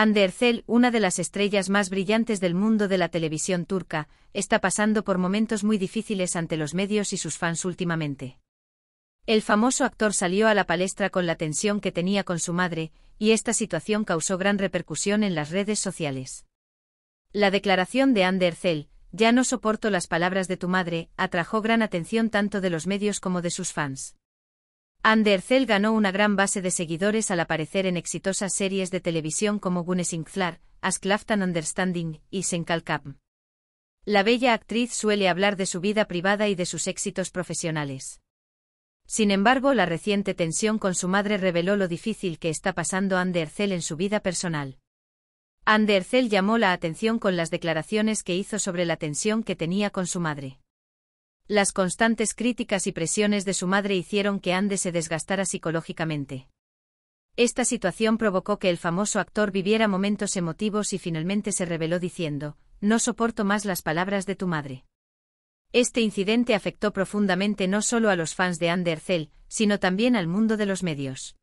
Andercel, una de las estrellas más brillantes del mundo de la televisión turca, está pasando por momentos muy difíciles ante los medios y sus fans últimamente. El famoso actor salió a la palestra con la tensión que tenía con su madre, y esta situación causó gran repercusión en las redes sociales. La declaración de Andercel, ya no soporto las palabras de tu madre, atrajo gran atención tanto de los medios como de sus fans. Andercel ganó una gran base de seguidores al aparecer en exitosas series de televisión como Gunes *Asklaftan Understanding y *Senkalkap*. La bella actriz suele hablar de su vida privada y de sus éxitos profesionales. Sin embargo, la reciente tensión con su madre reveló lo difícil que está pasando Andercel en su vida personal. Andercel llamó la atención con las declaraciones que hizo sobre la tensión que tenía con su madre. Las constantes críticas y presiones de su madre hicieron que Ande se desgastara psicológicamente. Esta situación provocó que el famoso actor viviera momentos emotivos y finalmente se reveló diciendo, no soporto más las palabras de tu madre. Este incidente afectó profundamente no solo a los fans de Ande Ercel, sino también al mundo de los medios.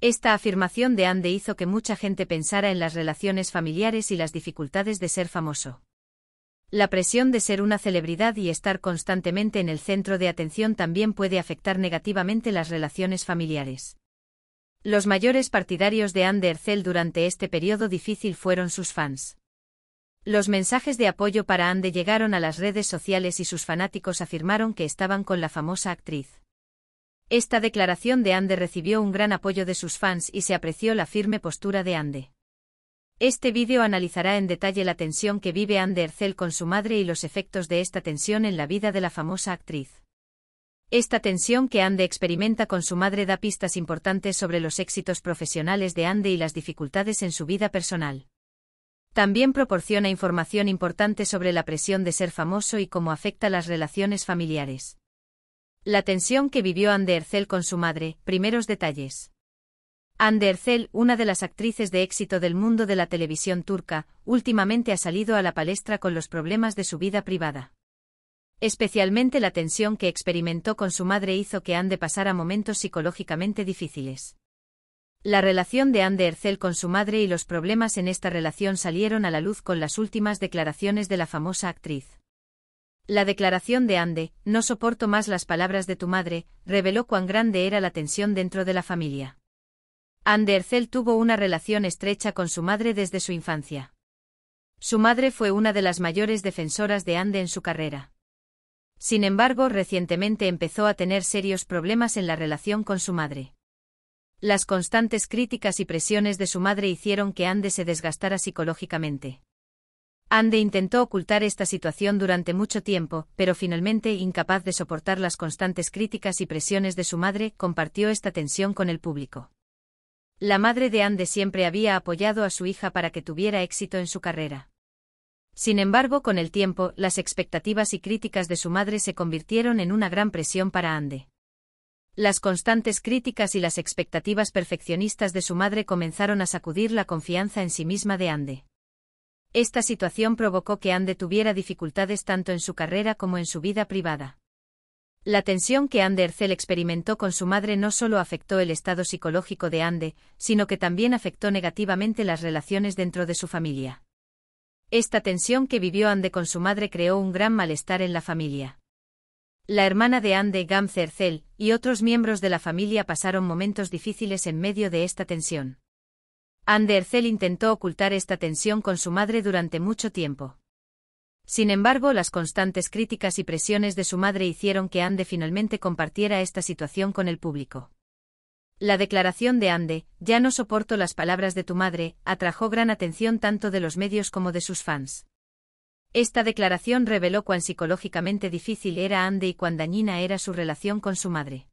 Esta afirmación de Ande hizo que mucha gente pensara en las relaciones familiares y las dificultades de ser famoso. La presión de ser una celebridad y estar constantemente en el centro de atención también puede afectar negativamente las relaciones familiares. Los mayores partidarios de Andercel durante este periodo difícil fueron sus fans. Los mensajes de apoyo para Ande llegaron a las redes sociales y sus fanáticos afirmaron que estaban con la famosa actriz. Esta declaración de Ande recibió un gran apoyo de sus fans y se apreció la firme postura de Ande. Este vídeo analizará en detalle la tensión que vive Ande Ercel con su madre y los efectos de esta tensión en la vida de la famosa actriz. Esta tensión que Ande experimenta con su madre da pistas importantes sobre los éxitos profesionales de Ande y las dificultades en su vida personal. También proporciona información importante sobre la presión de ser famoso y cómo afecta las relaciones familiares. La tensión que vivió Ande Ercel con su madre, primeros detalles. Ercel, una de las actrices de éxito del mundo de la televisión turca, últimamente ha salido a la palestra con los problemas de su vida privada. Especialmente la tensión que experimentó con su madre hizo que Ande pasara momentos psicológicamente difíciles. La relación de Ande Ercel con su madre y los problemas en esta relación salieron a la luz con las últimas declaraciones de la famosa actriz. La declaración de Ande, no soporto más las palabras de tu madre, reveló cuán grande era la tensión dentro de la familia. Andercel tuvo una relación estrecha con su madre desde su infancia. Su madre fue una de las mayores defensoras de Ande en su carrera. Sin embargo, recientemente empezó a tener serios problemas en la relación con su madre. Las constantes críticas y presiones de su madre hicieron que Ande se desgastara psicológicamente. Ande intentó ocultar esta situación durante mucho tiempo, pero finalmente, incapaz de soportar las constantes críticas y presiones de su madre, compartió esta tensión con el público. La madre de Ande siempre había apoyado a su hija para que tuviera éxito en su carrera. Sin embargo, con el tiempo, las expectativas y críticas de su madre se convirtieron en una gran presión para Ande. Las constantes críticas y las expectativas perfeccionistas de su madre comenzaron a sacudir la confianza en sí misma de Ande. Esta situación provocó que Ande tuviera dificultades tanto en su carrera como en su vida privada. La tensión que Ande Ercel experimentó con su madre no solo afectó el estado psicológico de Ande, sino que también afectó negativamente las relaciones dentro de su familia. Esta tensión que vivió Ande con su madre creó un gran malestar en la familia. La hermana de Ande, Gamze Ercel, y otros miembros de la familia pasaron momentos difíciles en medio de esta tensión. Ande Ercel intentó ocultar esta tensión con su madre durante mucho tiempo. Sin embargo, las constantes críticas y presiones de su madre hicieron que Ande finalmente compartiera esta situación con el público. La declaración de Ande, ya no soporto las palabras de tu madre, atrajo gran atención tanto de los medios como de sus fans. Esta declaración reveló cuán psicológicamente difícil era Ande y cuán dañina era su relación con su madre.